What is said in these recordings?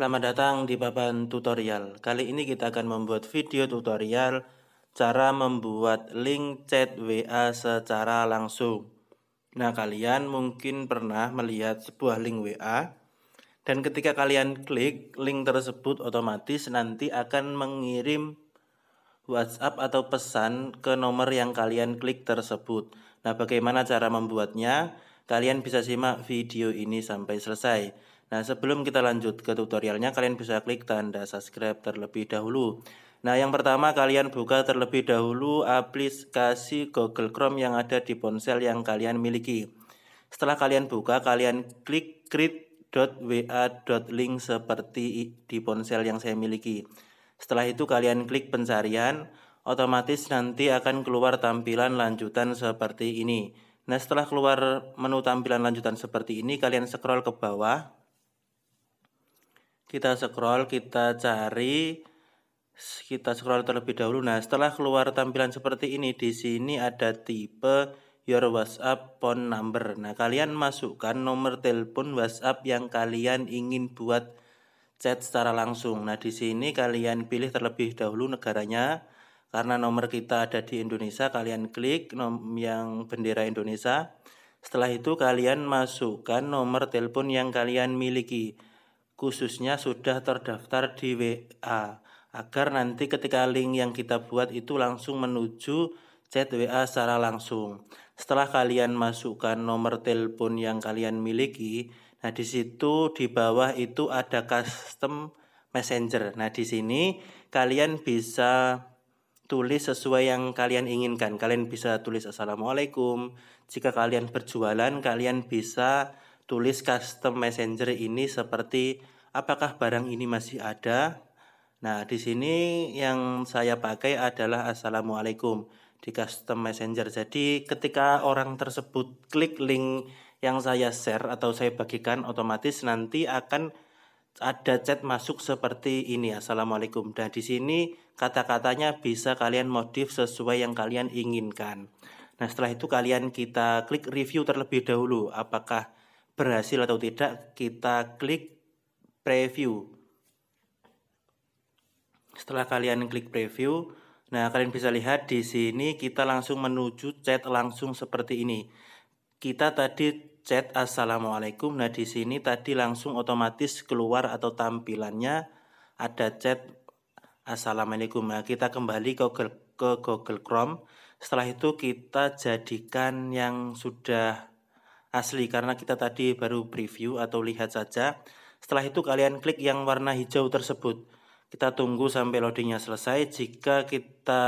Selamat datang di papan tutorial. Kali ini kita akan membuat video tutorial cara membuat link chat WA secara langsung. Nah, kalian mungkin pernah melihat sebuah link WA dan ketika kalian klik link tersebut otomatis nanti akan mengirim WhatsApp atau pesan ke nomor yang kalian klik tersebut. Nah, bagaimana cara membuatnya? Kalian bisa simak video ini sampai selesai. Nah, sebelum kita lanjut ke tutorialnya, kalian bisa klik tanda subscribe terlebih dahulu. Nah, yang pertama kalian buka terlebih dahulu aplikasi Google Chrome yang ada di ponsel yang kalian miliki. Setelah kalian buka, kalian klik link seperti di ponsel yang saya miliki. Setelah itu kalian klik pencarian, otomatis nanti akan keluar tampilan lanjutan seperti ini. Nah, setelah keluar menu tampilan lanjutan seperti ini, kalian scroll ke bawah kita scroll kita cari kita scroll terlebih dahulu nah setelah keluar tampilan seperti ini di sini ada tipe your WhatsApp phone number nah kalian masukkan nomor telepon WhatsApp yang kalian ingin buat chat secara langsung nah di sini kalian pilih terlebih dahulu negaranya karena nomor kita ada di Indonesia kalian klik nom yang bendera Indonesia setelah itu kalian masukkan nomor telepon yang kalian miliki khususnya sudah terdaftar di WA agar nanti ketika link yang kita buat itu langsung menuju chat WA secara langsung. Setelah kalian masukkan nomor telepon yang kalian miliki, nah di situ di bawah itu ada custom messenger. Nah di sini kalian bisa tulis sesuai yang kalian inginkan. Kalian bisa tulis assalamualaikum. Jika kalian berjualan, kalian bisa tulis custom messenger ini seperti apakah barang ini masih ada. Nah, di sini yang saya pakai adalah assalamualaikum di custom messenger. Jadi, ketika orang tersebut klik link yang saya share atau saya bagikan otomatis nanti akan ada chat masuk seperti ini assalamualaikum dan nah, di sini kata-katanya bisa kalian modif sesuai yang kalian inginkan. Nah, setelah itu kalian kita klik review terlebih dahulu apakah berhasil atau tidak kita klik preview setelah kalian klik preview nah kalian bisa lihat di sini kita langsung menuju chat langsung seperti ini kita tadi chat assalamualaikum nah di sini tadi langsung otomatis keluar atau tampilannya ada chat assalamualaikum nah kita kembali ke Google, ke Google Chrome setelah itu kita jadikan yang sudah asli karena kita tadi baru preview atau lihat saja. Setelah itu kalian klik yang warna hijau tersebut. Kita tunggu sampai loadingnya selesai. Jika kita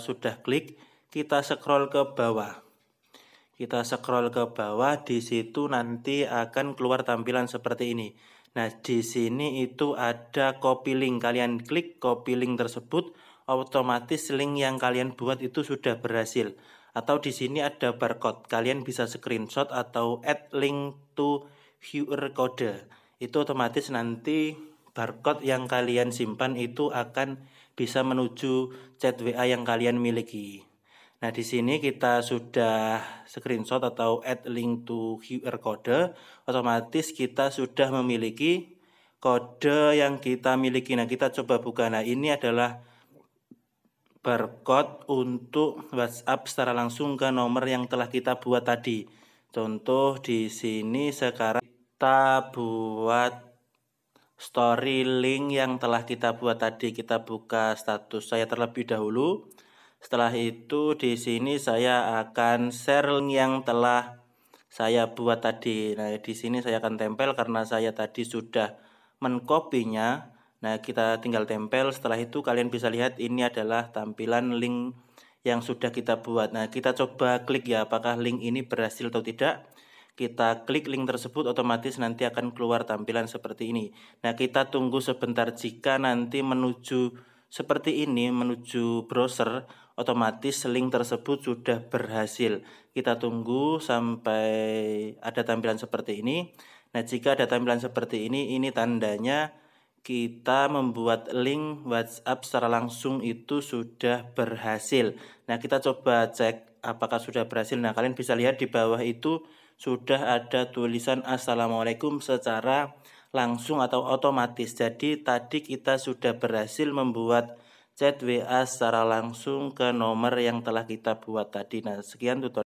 sudah klik, kita scroll ke bawah. Kita scroll ke bawah, di situ nanti akan keluar tampilan seperti ini. Nah, di sini itu ada copy link. Kalian klik copy link tersebut, otomatis link yang kalian buat itu sudah berhasil atau di sini ada barcode. Kalian bisa screenshot atau add link to QR code. Itu otomatis nanti barcode yang kalian simpan itu akan bisa menuju chat WA yang kalian miliki. Nah, di sini kita sudah screenshot atau add link to QR code, otomatis kita sudah memiliki kode yang kita miliki. Nah, kita coba buka. Nah, ini adalah barcode untuk WhatsApp secara langsung ke nomor yang telah kita buat tadi. Contoh di sini sekarang kita buat story link yang telah kita buat tadi. Kita buka status saya terlebih dahulu. Setelah itu di sini saya akan share link yang telah saya buat tadi. Nah, di sini saya akan tempel karena saya tadi sudah menkopinya Nah, kita tinggal tempel. Setelah itu kalian bisa lihat ini adalah tampilan link yang sudah kita buat. Nah, kita coba klik ya apakah link ini berhasil atau tidak. Kita klik link tersebut otomatis nanti akan keluar tampilan seperti ini. Nah, kita tunggu sebentar jika nanti menuju seperti ini menuju browser otomatis link tersebut sudah berhasil. Kita tunggu sampai ada tampilan seperti ini. Nah, jika ada tampilan seperti ini ini tandanya kita membuat link WhatsApp secara langsung itu sudah berhasil. Nah, kita coba cek apakah sudah berhasil. Nah, kalian bisa lihat di bawah itu sudah ada tulisan Assalamualaikum secara langsung atau otomatis. Jadi, tadi kita sudah berhasil membuat chat WA secara langsung ke nomor yang telah kita buat tadi. Nah, sekian tutorial.